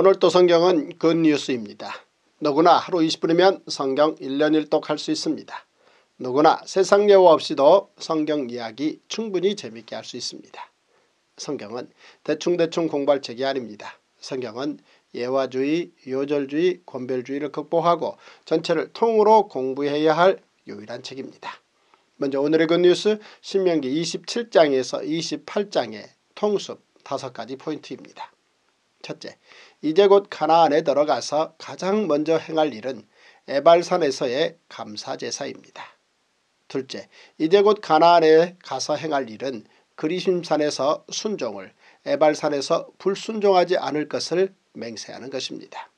오늘도 성경은 굿뉴스입니다. 누구나 하루 20분이면 성경 1년 1독 할 수 있습니다. 누구나 세상 여우 없이도 성경 이야기 충분히 재밌게 할 수 있습니다. 성경은 대충대충 공부할 책이 아닙니다. 성경은 예화주의, 요절주의, 권별주의를 극복하고 전체를 통으로 공부해야 할 유일한 책입니다. 먼저 오늘의 굿뉴스 신명기 27장에서 28장의 통습 5가지 포인트입니다. 첫째, 이제 곧 가나안에 들어가서 가장 먼저 행할 일은 에발산에서의 감사제사입니다. 둘째, 이제 곧 가나안에 가서 행할 일은 그리심산에서 순종을 에발산에서 불순종하지 않을 것을 맹세하는 것입니다.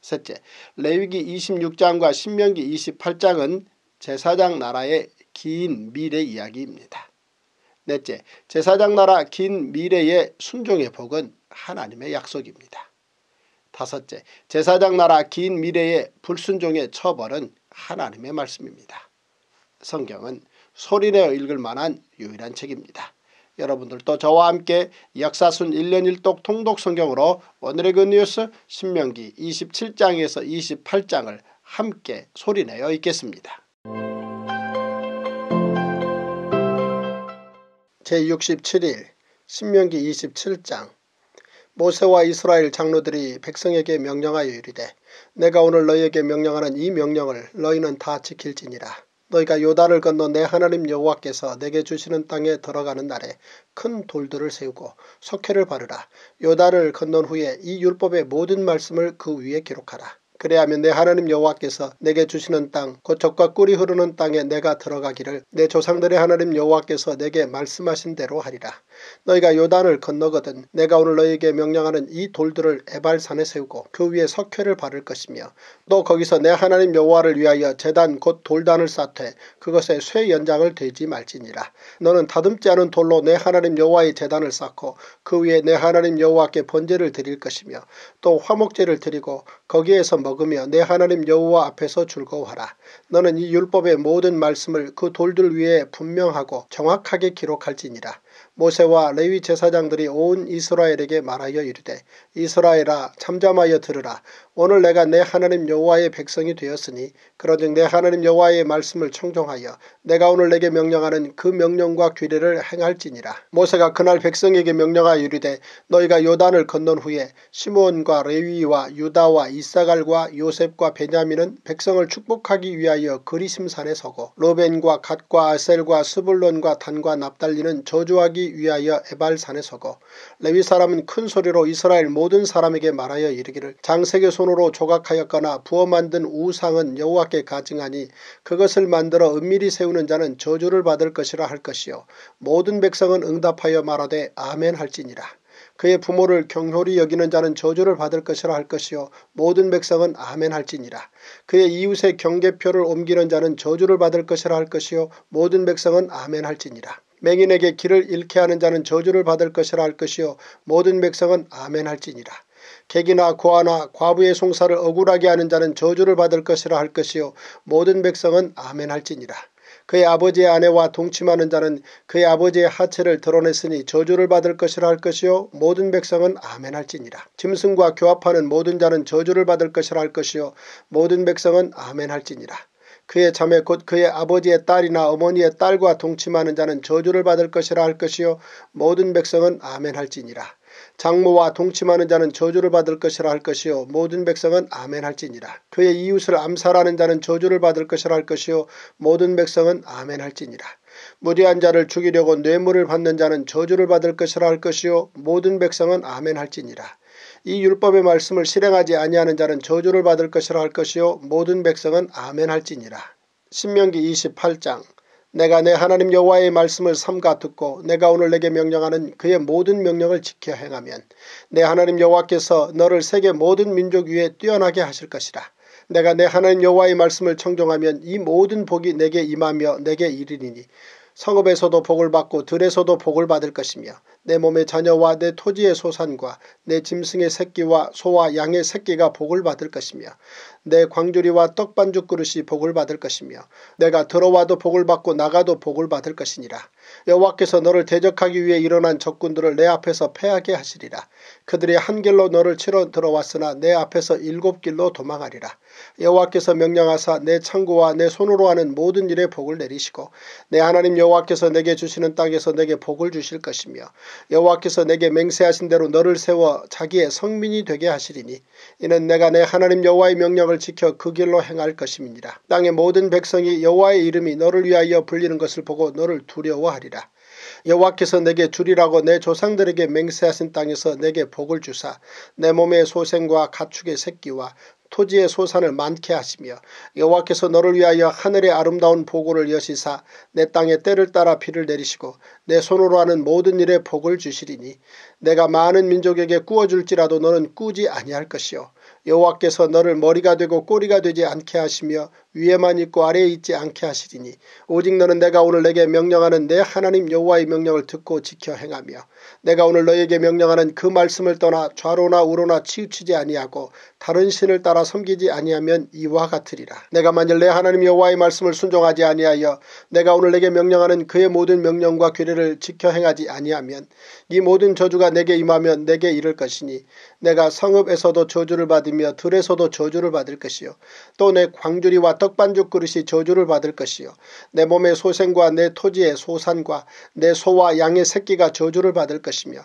셋째, 레위기 26장과 신명기 28장은 제사장 나라의 긴 미래 이야기입니다. 넷째, 제사장 나라 긴 미래의 순종의 복은 하나님의 약속입니다. 다섯째, 제사장 나라 긴 미래의 불순종의 처벌은 하나님의 말씀입니다. 성경은 소리내어 읽을 만한 유일한 책입니다. 여러분들도 저와 함께 역사순 1년 1독 통독 성경으로 오늘의 굿뉴스 그 신명기 27장에서 28장을 함께 소리내어 읽겠습니다. 제67일 신명기 27장 모세와 이스라엘 장로들이 백성에게 명령하여 이르되 내가 오늘 너희에게 명령하는 이 명령을 너희는 다 지킬지니라. 너희가 요단을 건너 내 하나님 여호와께서 내게 주시는 땅에 들어가는 날에 큰 돌들을 세우고 석회를 바르라. 요단을 건넌 후에 이 율법의 모든 말씀을 그 위에 기록하라. 그래하면내 하나님 여호와께서 내게 주시는 땅, 고척과 꿀이 흐르는 땅에 내가 들어가기를 내 조상들의 하나님 여호와께서 내게 말씀하신 대로 하리라. 너희가 요단을 건너거든 내가 오늘 너희에게 명령하는 이 돌들을 에발산에 세우고 그 위에 석회를 바를 것이며 또 거기서 내 하나님 여호와를 위하여 재단 곧 돌단을 쌓되 그것에 쇠 연장을 대지 말지니라. 너는 다듬지 않은 돌로 내 하나님 여호와의 재단을 쌓고 그 위에 내 하나님 여호와께 번제를 드릴 것이며 또 화목제를 드리고 거기에서 먹으며 내 하나님 여호와 앞에서 즐거워하라. 너는 이 율법의 모든 말씀을 그 돌들 위에 분명하고 정확하게 기록할지니라. 모세와 레위 제사장들이 온 이스라엘에게 말하여 이르되 이스라엘아 참잠하여 들으라 오늘 내가 내 하나님 여호와의 백성이 되었으니 그런즉 내 하나님 여호와의 말씀을 청종하여 내가 오늘 내게 명령하는 그 명령과 규례를 행할지니라. 모세가 그날 백성에게 명령하여 이르되 너희가 요단을 건넌 후에 시므온과 레위와 유다와 이사갈과 요셉과 베냐민은 백성을 축복하기 위하여 그리심산에 서고 로벤과 갓과 아셀과 스불론과 단과 납달리는 저주하기 위하여 에발산에 서고 레위 사람은 큰 소리로 이스라엘 모든 사람에게 말하여 이르기를 장세계소 손으로 조각하였거나 부어 만든 우상은 여호와께 가증하니 그것을 만들어 은밀히 세우는 자는 저주를 받을 것이라 할 것이요 모든 백성은 응답하여 말하되 아멘 할지니라. 그의 부모를 경솔히 여기는 자는 저주를 받을 것이라 할 것이요 모든 백성은 아멘 할지니라. 그의 이웃의 경계표를 옮기는 자는 저주를 받을 것이라 할 것이요 모든 백성은 아멘 할지니라. 맹인에게 길을 잃게 하는 자는 저주를 받을 것이라 할 것이요 모든 백성은 아멘 할지니라. 객이나 고아나 과부의 송사를 억울하게 하는 자는 저주를 받을 것이라 할 것이요 모든 백성은 아멘 할지니라. 그의 아버지의 아내와 동침하는 자는 그의 아버지의 하체를 드러냈으니 저주를 받을 것이라 할 것이요 모든 백성은 아멘 할지니라. 짐승과 교합하는 모든 자는 저주를 받을 것이라 할 것이요 모든 백성은 아멘 할지니라. 그의 자매 곧 그의 아버지의 딸이나 어머니의 딸과 동침하는 자는 저주를 받을 것이라 할 것이요 모든 백성은 아멘 할지니라. 장모와 동침하는 자는 저주를 받을 것이라 할 것이요 모든 백성은 아멘 할지니라. 그의 이웃을 암살하는 자는 저주를 받을 것이라 할 것이요 모든 백성은 아멘 할지니라. 무리한 자를 죽이려고 뇌물을 받는 자는 저주를 받을 것이라 할 것이요 모든 백성은 아멘 할지니라. 이 율법의 말씀을 실행하지 아니하는 자는 저주를 받을 것이라 할 것이요 모든 백성은 아멘 할지니라. 신명기 28장 내가 내 하나님 여호와의 말씀을 삼가 듣고 내가 오늘 내게 명령하는 그의 모든 명령을 지켜 행하면 내 하나님 여호와께서 너를 세계 모든 민족 위에 뛰어나게 하실 것이라. 내가 내 하나님 여호와의 말씀을 청종하면 이 모든 복이 내게 임하며 내게 이르리니 성읍에서도 복을 받고 들에서도 복을 받을 것이며 내 몸의 자녀와 내 토지의 소산과 내 짐승의 새끼와 소와 양의 새끼가 복을 받을 것이며 내 광주리와 떡반죽 그릇이 복을 받을 것이며 내가 들어와도 복을 받고 나가도 복을 받을 것이니라. 여호와께서 너를 대적하기 위해 일어난 적군들을 내 앞에서 패하게 하시리라. 그들이 한 길로 너를 치러 들어왔으나 내 앞에서 일곱 길로 도망하리라. 여호와께서 명령하사 내 창고와 내 손으로 하는 모든 일에 복을 내리시고 내 하나님 여호와께서 내게 주시는 땅에서 내게 복을 주실 것이며 여호와께서 내게 맹세하신 대로 너를 세워 자기의 성민이 되게 하시리니 이는 내가 내 하나님 여호와의 명령을 지켜 그 길로 행할 것임이니라. 땅의 모든 백성이 여호와의 이름이 너를 위하여 불리는 것을 보고 너를 두려워하리라. 여호와께서 내게 주리라고 내 조상들에게 맹세하신 땅에서 내게 복을 주사 내 몸의 소생과 가축의 새끼와 토지의 소산을 많게 하시며 여호와께서 너를 위하여 하늘의 아름다운 보고를 여시사 내땅의 때를 따라 비를 내리시고 내 손으로 하는 모든 일에 복을 주시리니 내가 많은 민족에게 꾸어줄지라도 너는 꾸지 아니할 것이요 여호와께서 너를 머리가 되고 꼬리가 되지 않게 하시며 위에만 있고 아래에 있지 않게 하시리니 오직 너는 내가 오늘 내게 명령하는 내 하나님 여호와의 명령을 듣고 지켜 행하며 내가 오늘 너에게 명령하는 그 말씀을 떠나 좌로나 우로나 치우치지 아니하고 다른 신을 따라 섬기지 아니하면 이와 같으리라. 내가 만일 내 하나님 여호와의 말씀을 순종하지 아니하여 내가 오늘 내게 명령하는 그의 모든 명령과 규례 진리를 지켜 행하지 아니하면 이 네 모든 저주가 내게 임하면 내게 이를 것이니 내가 성읍에서도 저주를 받으며 들에서도 저주를 받을 것이요 또 내 광주리와 떡반죽 그릇이 저주를 받을 것이요 내 몸의 소생과 내 토지의 소산과 내 소와 양의 새끼가 저주를 받을 것이며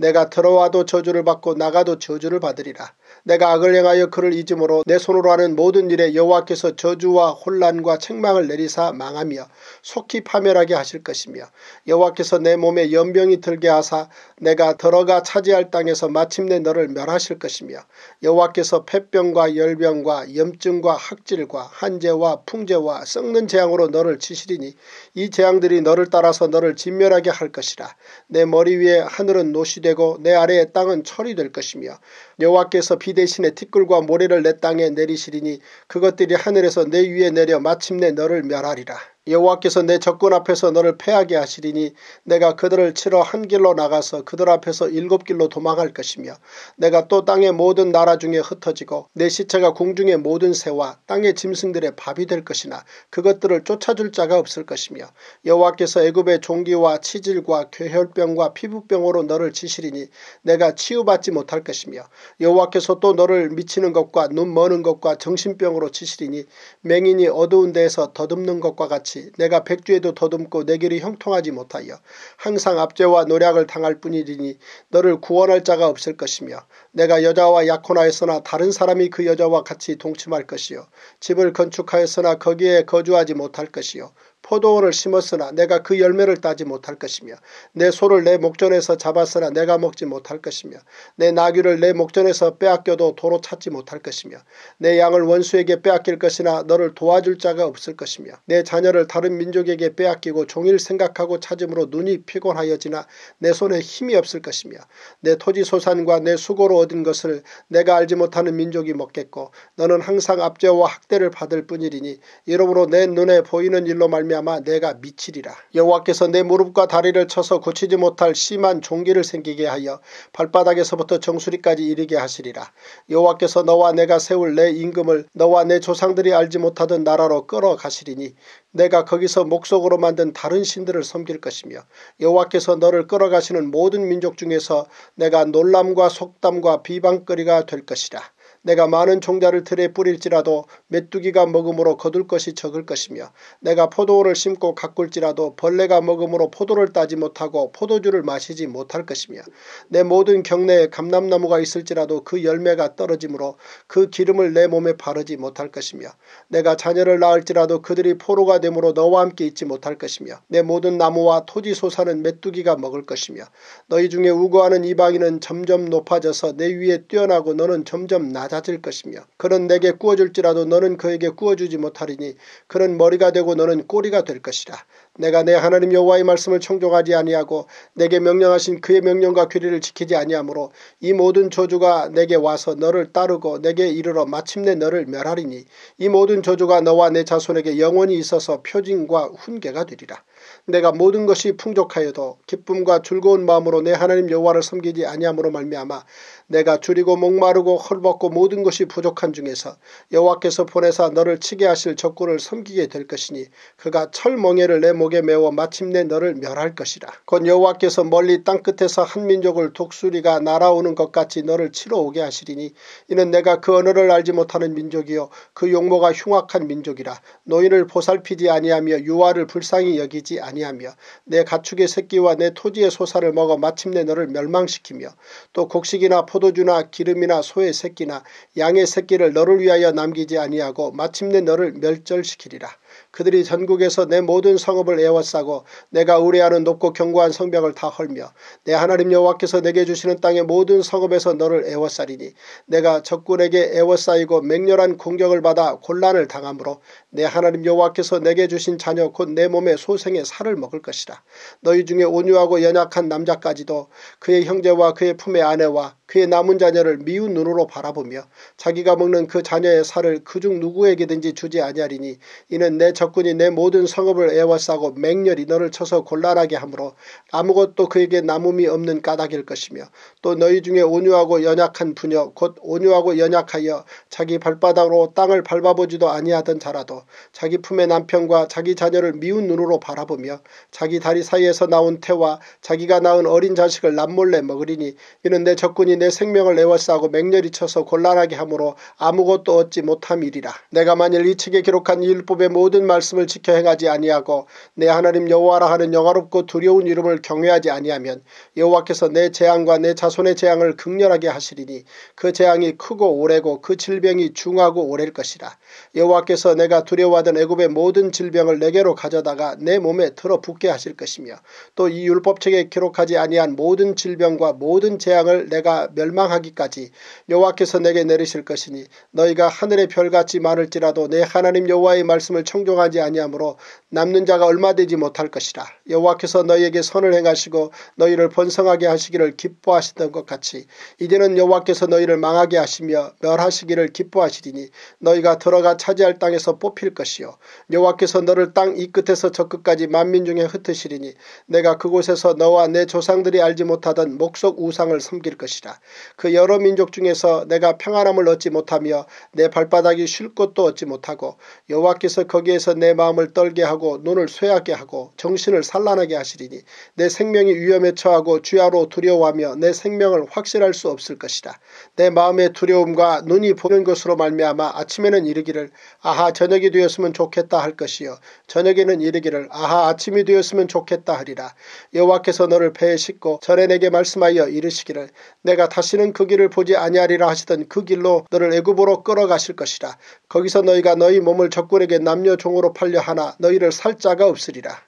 내가 들어와도 저주를 받고 나가도 저주를 받으리라. 내가 악을 행하여 그를 잊음으로 내 손으로 하는 모든 일에 여호와께서 저주와 혼란과 책망을 내리사 망하며 속히 파멸하게 하실 것이며 여호와께서 내 몸에 연병이 들게 하사 내가 들어가 차지할 땅에서 마침내 너를 멸하실 것이며 여호와께서 폐병과 열병과 염증과 학질과 한재와 풍재와 썩는 재앙으로 너를 치시리니 이 재앙들이 너를 따라서 너를 진멸하게 할 것이라 내 머리 위에 하늘은 노시되 되고 내 아래의 땅은 철이 될 것이며 여호와께서 비 대신에 티끌과 모래를 내 땅에 내리시리니 그것들이 하늘에서 내 위에 내려 마침내 너를 멸하리라. 여호와께서 내 적군 앞에서 너를 패하게 하시리니 내가 그들을 치러 한 길로 나가서 그들 앞에서 일곱 길로 도망할 것이며 내가 또 땅의 모든 나라 중에 흩어지고 내 시체가 공중의 모든 새와 땅의 짐승들의 밥이 될 것이나 그것들을 쫓아줄 자가 없을 것이며 여호와께서 애굽의 종기와 치질과 괴혈병과 피부병으로 너를 치시리니 내가 치유받지 못할 것이며 여호와께서 또 너를 미치는 것과 눈 머는 것과 정신병으로 치시리니 맹인이 어두운 데에서 더듬는 것과 같이 같이 내가 백주에도 더듬고 내 길이 형통하지 못하여 항상 압제와 노략을 당할 뿐이니 너를 구원할 자가 없을 것이며 내가 여자와 약혼하였으나 다른 사람이 그 여자와 같이 동침할 것이요 집을 건축하였으나 거기에 거주하지 못할 것이요 포도원을 심었으나 내가 그 열매를 따지 못할 것이며 내 소를 내 목전에서 잡았으나 내가 먹지 못할 것이며 내 나귀를 내 목전에서 빼앗겨도 도로 찾지 못할 것이며 내 양을 원수에게 빼앗길 것이나 너를 도와줄 자가 없을 것이며 내 자녀를 다른 민족에게 빼앗기고 종일 생각하고 찾음으로 눈이 피곤하여지나 내 손에 힘이 없을 것이며 내 토지 소산과 내 수고로 얻은 것을 내가 알지 못하는 민족이 먹겠고 너는 항상 압제와 학대를 받을 뿐이니 이러므로 내 눈에 보이는 일로 말미암아 말미암아 내가 미치리라. 여호와께서 내 무릎과 다리를 쳐서 고치지 못할 심한 종기를 생기게 하여 발바닥에서부터 정수리까지 이르게 하시리라. 여호와께서 너와 내가 세울 내 임금을 너와 내 조상들이 알지 못하던 나라로 끌어가시리니 내가 거기서 목속으로 만든 다른 신들을 섬길 것이며 여호와께서 너를 끌어가시는 모든 민족 중에서 내가 놀람과 속담과 비방거리가 될 것이라. 내가 많은 종자를 틀에 뿌릴지라도 메뚜기가 먹음으로 거둘 것이 적을 것이며 내가 포도원을 심고 가꿀지라도 벌레가 먹음으로 포도를 따지 못하고 포도주를 마시지 못할 것이며 내 모든 경내에 감람나무가 있을지라도 그 열매가 떨어지므로 그 기름을 내 몸에 바르지 못할 것이며 내가 자녀를 낳을지라도 그들이 포로가 되므로 너와 함께 있지 못할 것이며 내 모든 나무와 토지 소산은 메뚜기가 먹을 것이며 너희 중에 우거하는 이방인은 점점 높아져서 내 위에 뛰어나고 너는 점점 낮 낮아질 것이며 그는 내게 구워줄지라도 너는 그에게 구워주지 못하리니 그는 머리가 되고 너는 꼬리가 될 것이라. 내가 내 하나님 여호와의 말씀을 청종하지 아니하고 내게 명령하신 그의 명령과 규례를 지키지 아니하므로 이 모든 저주가 내게 와서 너를 따르고 내게 이르러 마침내 너를 멸하리니 이 모든 저주가 너와 내 자손에게 영원히 있어서 표징과 훈계가 되리라. 내가 모든 것이 풍족하여도 기쁨과 즐거운 마음으로 내 하나님 여호와를 섬기지 아니함으로 말미암아 내가 줄이고 목마르고 헐벗고 모든 것이 부족한 중에서 여호와께서 보내사 너를 치게 하실 적군을 섬기게 될 것이니 그가 철멍에를 내 목에 메워 마침내 너를 멸할 것이라. 곧 여호와께서 멀리 땅끝에서 한 민족을 독수리가 날아오는 것 같이 너를 치러 오게 하시리니 이는 내가 그 언어를 알지 못하는 민족이요 그 용모가 흉악한 민족이라 노인을 보살피지 아니하며 유아를 불쌍히 여기지 아니하며 아니하며 내 가축의 새끼와 내 토지의 소사를 먹어 마침내 너를 멸망시키며 또 곡식이나 포도주나 기름이나 소의 새끼나 양의 새끼를 너를 위하여 남기지 아니하고 마침내 너를 멸절시키리라. 그들이 전국에서 내 모든 성읍을 애워싸고 내가 우뢰하는 높고 견고한 성벽을 다 헐며 내 하나님 여호와께서 내게 주시는 땅의 모든 성읍에서 너를 애워싸리니 내가 적군에게 애워싸이고 맹렬한 공격을 받아 곤란을 당하므로 내 하나님 여호와께서 내게 주신 자녀 곧 내몸에 소생의 살을 먹을 것이라. 너희 중에 온유하고 연약한 남자까지도 그의 형제와 그의 품의 아내와 그의 남은 자녀를 미운 눈으로 바라보며 자기가 먹는 그 자녀의 살을 그 중 누구에게든지 주지 아니하리니 이는 내 적군이 내 모든 성읍을 애워싸고 맹렬히 너를 쳐서 곤란하게 하므로 아무것도 그에게 남음이 없는 까닭일 것이며 또 너희 중에 온유하고 연약한 부녀 곧 온유하고 연약하여 자기 발바닥으로 땅을 밟아보지도 아니하던 자라도 자기 품의 남편과 자기 자녀를 미운 눈으로 바라보며 자기 다리 사이에서 나온 태와 자기가 낳은 어린 자식을 남몰래 먹으리니 이는 내 적군이 내 생명을 내워싸고 맹렬히 쳐서 곤란하게 함으로 아무것도 얻지 못함이리라. 내가 만일 이 책에 기록한 이 율법의 모든 말씀을 지켜 행하지 아니하고 내 하나님 여호와라 하는 영화롭고 두려운 이름을 경외하지 아니하면 여호와께서 내 재앙과 내 자손의 재앙을 극렬하게 하시리니 그 재앙이 크고 오래고 그 질병이 중하고 오래일 것이라. 여호와께서 내가 두려워하던 애굽의 모든 질병을 내게로 가져다가 내 몸에 들어붙게 하실 것이며 또 이 율법책에 기록하지 아니한 모든 질병과 모든 재앙을 내가 멸망하기까지 여호와께서 내게 내리실 것이니 너희가 하늘의 별같이 많을지라도 내 하나님 여호와의 말씀을 청종하지 아니하므로 남는 자가 얼마 되지 못할 것이라 여호와께서 너희에게 선을 행하시고 너희를 번성하게 하시기를 기뻐하시던 것 같이 이제는 여호와께서 너희를 망하게 하시며 멸하시기를 기뻐하시리니 너희가 들어가 차지할 땅에서 뽑히 잡힐 것이요 여호와께서 너를 땅 이 끝에서 저 끝까지 만민 중에 흩으시리니 내가 그곳에서 너와 내 조상들이 알지 못하던 목속 우상을 섬길 것이라 그 여러 민족 중에서 내가 평안함을 얻지 못하며 내 발바닥이 쉴 곳도 얻지 못하고 여호와께서 거기에서 내 마음을 떨게 하고 눈을 쇠하게 하고 정신을 산란하게 하시리니 내 생명이 위험에 처하고 주야로 두려워하며 내 생명을 확실할 수 없을 것이라 내 마음의 두려움과 눈이 보는 것으로 말미암아 아침에는 이르기를 아하 저녁이 되었으면 좋겠다 할 것이요 저녁에는 이르기를 아하 아침이 되었으면 좋겠다 하리라 여호와께서 너를 배에 싣고 전에 내게 말씀하여 이르시기를 내가 다시는 그 길을 보지 아니하리라 하시던 그 길로 너를 애굽으로 끌어가실 것이라 거기서 너희가 너희 몸을 적군에게 남녀 종으로 팔려 하나 너희를 살 자가 없으리라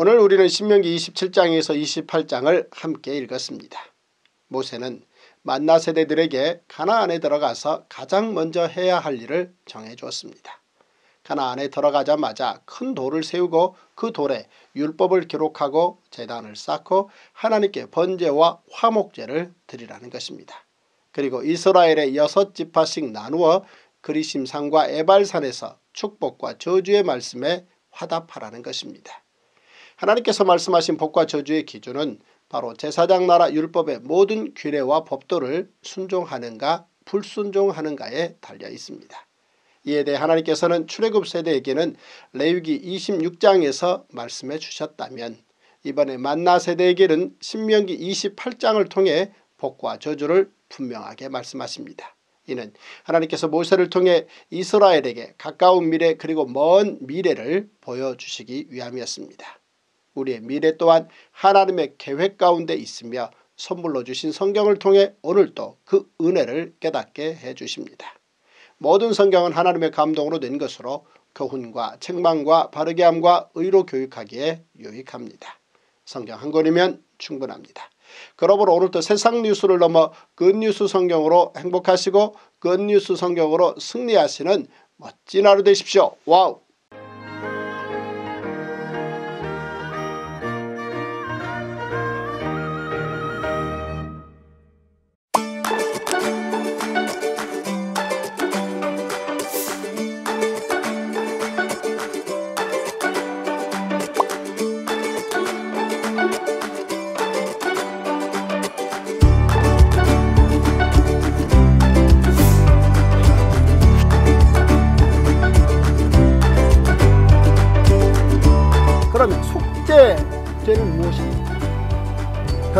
오늘 우리는 신명기 27장에서 28장을 함께 읽었습니다. 모세는 만나 세대들에게 가나안에 들어가서 가장 먼저 해야 할 일을 정해주었습니다. 가나안에 들어가자마자 큰 돌을 세우고 그 돌에 율법을 기록하고 재단을 쌓고 하나님께 번제와 화목제를 드리라는 것입니다. 그리고 이스라엘의 여섯 지파씩 나누어 그리심산과 에발산에서 축복과 저주의 말씀에 화답하라는 것입니다. 하나님께서 말씀하신 복과 저주의 기준은 바로 제사장 나라 율법의 모든 규례와 법도를 순종하는가 불순종하는가에 달려 있습니다. 이에 대해 하나님께서는 출애굽 세대에게는 레위기 26장에서 말씀해 주셨다면 이번에 만나 세대에게는 신명기 28장을 통해 복과 저주를 분명하게 말씀하십니다. 이는 하나님께서 모세를 통해 이스라엘에게 가까운 미래 그리고 먼 미래를 보여주시기 위함이었습니다. 우리의 미래 또한 하나님의 계획 가운데 있으며 선물로 주신 성경을 통해 오늘도 그 은혜를 깨닫게 해주십니다. 모든 성경은 하나님의 감동으로 된 것으로 교훈과 그 책망과 바르게함과 의로 교육하기에 유익합니다. 성경 한 권이면 충분합니다. 그러므로 오늘도 세상 뉴스를 넘어 굿뉴스 그 성경으로 행복하시고 굿뉴스 그 성경으로 승리하시는 멋진 하루 되십시오. 와우!